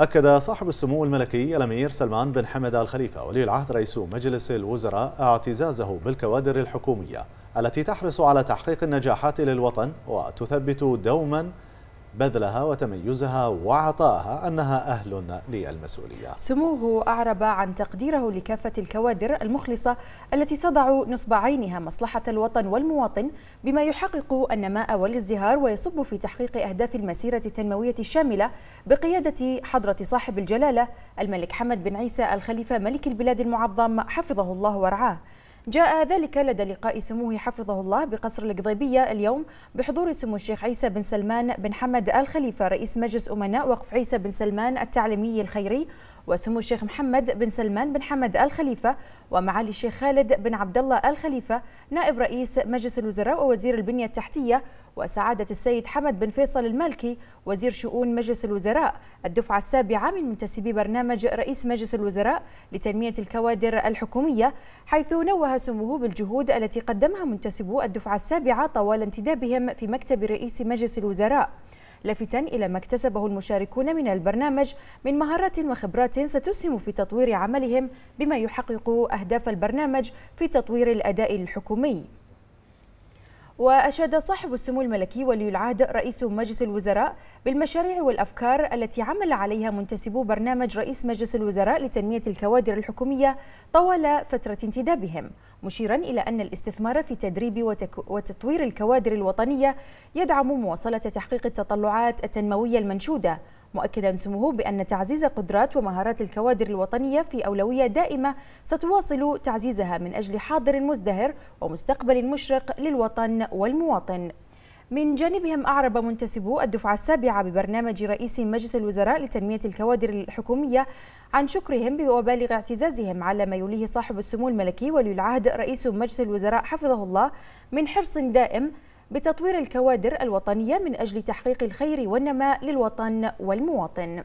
أكد صاحب السمو الملكي الأمير سلمان بن حمد الخليفة ولي العهد رئيس مجلس الوزراء اعتزازه بالكوادر الحكومية التي تحرص على تحقيق النجاحات للوطن وتثبت دوما بذلها وتميزها وعطائها أنها أهل للمسؤولية سموه أعرب عن تقديره لكافة الكوادر المخلصة التي تضع نصب عينها مصلحة الوطن والمواطن بما يحقق النماء والازدهار ويصب في تحقيق أهداف المسيرة التنموية الشاملة بقيادة حضرة صاحب الجلالة الملك حمد بن عيسى الخليفة ملك البلاد المعظم حفظه الله ورعاه جاء ذلك لدى لقاء سموه حفظه الله بقصر القضيبية اليوم بحضور سمو الشيخ عيسى بن سلمان بن حمد الخليفة رئيس مجلس أمناء وقف عيسى بن سلمان التعليمي الخيري وسمو الشيخ محمد بن سلمان بن حمد الخليفة ومعالي الشيخ خالد بن عبد الله الخليفة نائب رئيس مجلس الوزراء ووزير البنية التحتية وسعادة السيد حمد بن فيصل المالكي وزير شؤون مجلس الوزراء الدفعة السابعة من منتسبي برنامج رئيس مجلس الوزراء لتنمية الكوادر الحكومية حيث نوه سموه بالجهود التي قدمها منتسبو الدفعة السابعة طوال انتدابهم في مكتب رئيس مجلس الوزراء لافتا إلى ما اكتسبه المشاركون من البرنامج من مهارات وخبرات ستسهم في تطوير عملهم بما يحقق أهداف البرنامج في تطوير الأداء الحكومي وأشاد صاحب السمو الملكي ولي العهد رئيس مجلس الوزراء بالمشاريع والأفكار التي عمل عليها منتسبو برنامج رئيس مجلس الوزراء لتنمية الكوادر الحكومية طوال فترة انتدابهم مشيرا إلى أن الاستثمار في تدريب وتطوير الكوادر الوطنية يدعم مواصلة تحقيق التطلعات التنموية المنشودة مؤكدا سموه بأن تعزيز قدرات ومهارات الكوادر الوطنية في أولوية دائمة ستواصل تعزيزها من أجل حاضر مزدهر ومستقبل مشرق للوطن والمواطن من جانبهم أعرب منتسبو الدفعة السابعة ببرنامج رئيس مجلس الوزراء لتنمية الكوادر الحكومية عن شكرهم وبالغ اعتزازهم على ما يوليه صاحب السمو الملكي ولي العهد رئيس مجلس الوزراء حفظه الله من حرص دائم بتطوير الكوادر الوطنية من أجل تحقيق الخير والنماء للوطن والمواطن